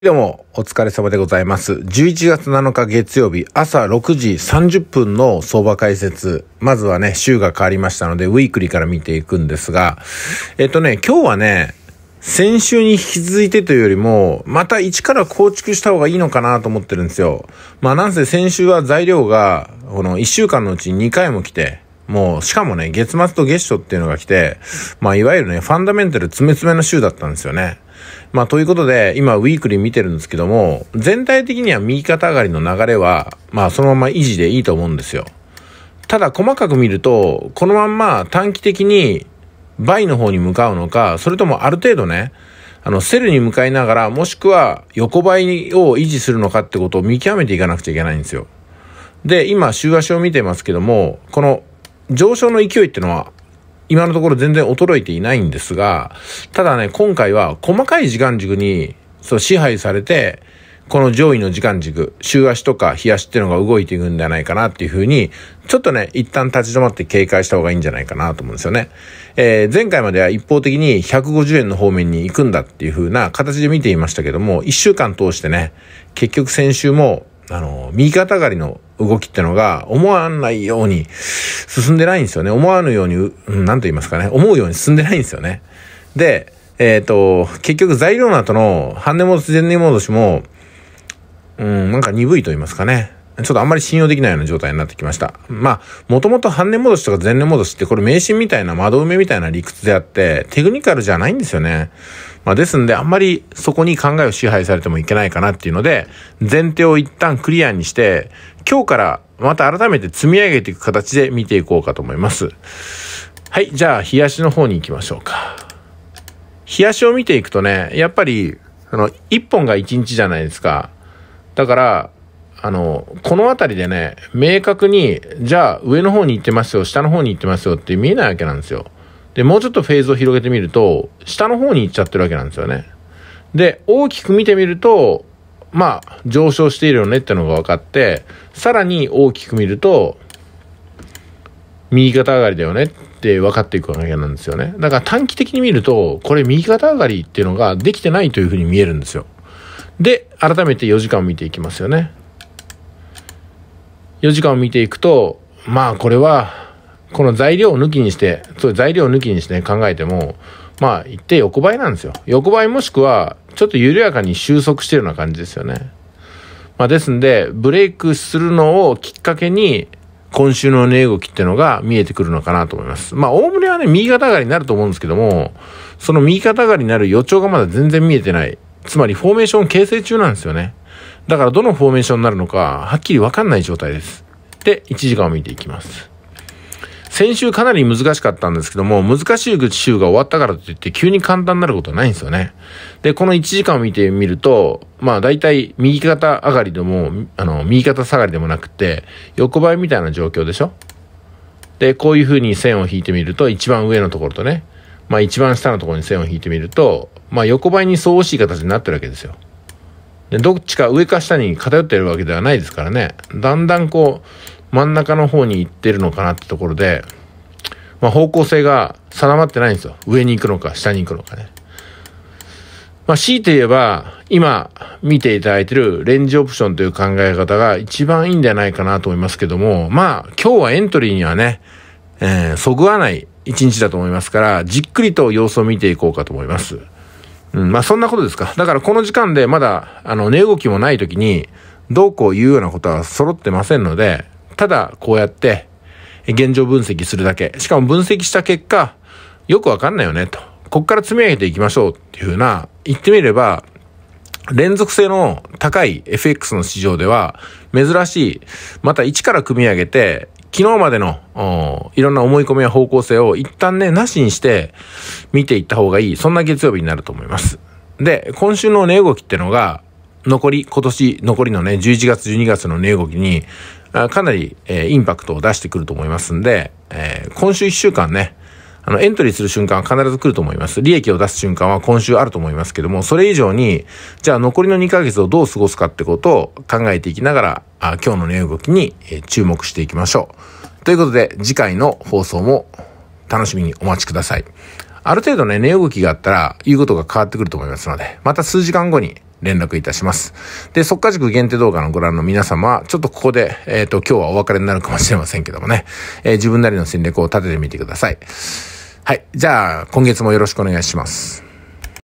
どうも、お疲れ様でございます。11月7日月曜日、朝6時30分の相場解説。まずはね、週が変わりましたので、ウィークリーから見ていくんですが、えっとね、今日はね、先週に引き続いてというよりも、また一から構築した方がいいのかなと思ってるんですよ。まあなんせ先週は材料が、この1週間のうちに2回も来て、もう、しかもね、月末と月初っていうのが来て、まあいわゆるね、ファンダメンタル詰め詰めの週だったんですよね。まあ、ということで、今、ウィークリー見てるんですけども、全体的には右肩上がりの流れは、まあ、そのまま維持でいいと思うんですよ。ただ、細かく見ると、このまんま短期的に、倍の方に向かうのか、それともある程度ね、あの、セルに向かいながら、もしくは横ばいを維持するのかってことを見極めていかなくちゃいけないんですよ。で、今、週足を見てますけども、この上昇の勢いってのは今のところ全然衰えていないんですが、ただね、今回は細かい時間軸にそう支配されて、この上位の時間軸、週足とか日足っていうのが動いていくんじゃないかなっていうふうに、ちょっとね、一旦立ち止まって警戒した方がいいんじゃないかなと思うんですよね。えー、前回までは一方的に150円の方面に行くんだっていうふうな形で見ていましたけども、1週間通してね、結局先週も、あの、右肩上がりの動きってのが思わないように進んでないんですよね。思わぬように、何なんと言いますかね。思うように進んでないんですよね。で、えっ、ー、と、結局材料の後の半値戻し、前値戻しも、うん、なんか鈍いと言いますかね。ちょっとあんまり信用できないような状態になってきました。まあ、もともと半値戻しとか前年戻しってこれ迷信みたいな窓埋めみたいな理屈であって、テクニカルじゃないんですよね。まあ、ですんで、あんまりそこに考えを支配されてもいけないかなっていうので、前提を一旦クリアにして、今日からまた改めて積み上げていく形で見ていこうかと思います。はい、じゃあ、冷やしの方に行きましょうか。冷やしを見ていくとね、やっぱり、あの、1本が1日じゃないですか。だから、あの、この辺りでね、明確に、じゃあ上の方に行ってますよ、下の方に行ってますよって見えないわけなんですよ。で、もうちょっとフェーズを広げてみると、下の方に行っちゃってるわけなんですよね。で、大きく見てみると、まあ、上昇しているよねってのが分かって、さらに大きく見ると、右肩上がりだよねって分かっていくわけなんですよね。だから短期的に見ると、これ右肩上がりっていうのができてないというふうに見えるんですよ。で、改めて4時間を見ていきますよね。4時間を見ていくと、まあこれはこの材料を抜きにして、そう材料を抜きにして考えても、まあ、一定横ばいなんですよ。横ばいもしくは、ちょっと緩やかに収束してるような感じですよね。まあ、ですんで、ブレイクするのをきっかけに、今週の値動きってのが見えてくるのかなと思います。まあ、おおむねはね、右肩上がりになると思うんですけども、その右肩上がりになる予兆がまだ全然見えてない。つまり、フォーメーション形成中なんですよね。だから、どのフォーメーションになるのか、はっきりわかんない状態です。で、1時間を見ていきます。先週かなり難しかったんですけども、難しい週が終わったからといって急に簡単になることはないんですよね。で、この1時間を見てみると、まあ大体右肩上がりでも、あの、右肩下がりでもなくて、横ばいみたいな状況でしょで、こういう風に線を引いてみると、一番上のところとね、まあ一番下のところに線を引いてみると、まあ横ばいに相応しい形になってるわけですよ。で、どっちか上か下に偏ってるわけではないですからね。だんだんこう、真ん中の方に行ってるのかなってところで、まあ、方向性が定まってないんですよ。上に行くのか、下に行くのかね。まあ、強いて言えば、今見ていただいてるレンジオプションという考え方が一番いいんじゃないかなと思いますけども、まあ、今日はエントリーにはね、えー、そぐわない一日だと思いますから、じっくりと様子を見ていこうかと思います。うん、まあそんなことですか。だからこの時間でまだ、あの、値動きもない時に、どうこう言うようなことは揃ってませんので、ただこうやって現状分析するだけ。しかも分析した結果、よくわかんないよねと。こっから積み上げていきましょうっていうふうな、言ってみれば、連続性の高い FX の市場では珍しい、また一から組み上げて、昨日までのいろんな思い込みや方向性を一旦ね、なしにして見ていった方がいい、そんな月曜日になると思います。で、今週の値動きってのが、残り、今年残りのね、11月、12月の値動きにかなり、えー、インパクトを出してくると思いますんで、えー、今週1週間ね、あの、エントリーする瞬間は必ず来ると思います。利益を出す瞬間は今週あると思いますけども、それ以上に、じゃあ残りの2ヶ月をどう過ごすかってことを考えていきながら、あ今日の値、動きに、え注目していきましょう。ということで、次回の放送も楽しみにお待ちください。ある程度ね、値動きがあったら、言うことが変わってくると思いますので、また数時間後に連絡いたします。で、即可塾限定動画のご覧の皆様、ちょっとここで、えっ、ー、と、今日はお別れになるかもしれませんけどもね、えー、自分なりの戦略を立ててみてください。はい。じゃあ、今月もよろしくお願いします。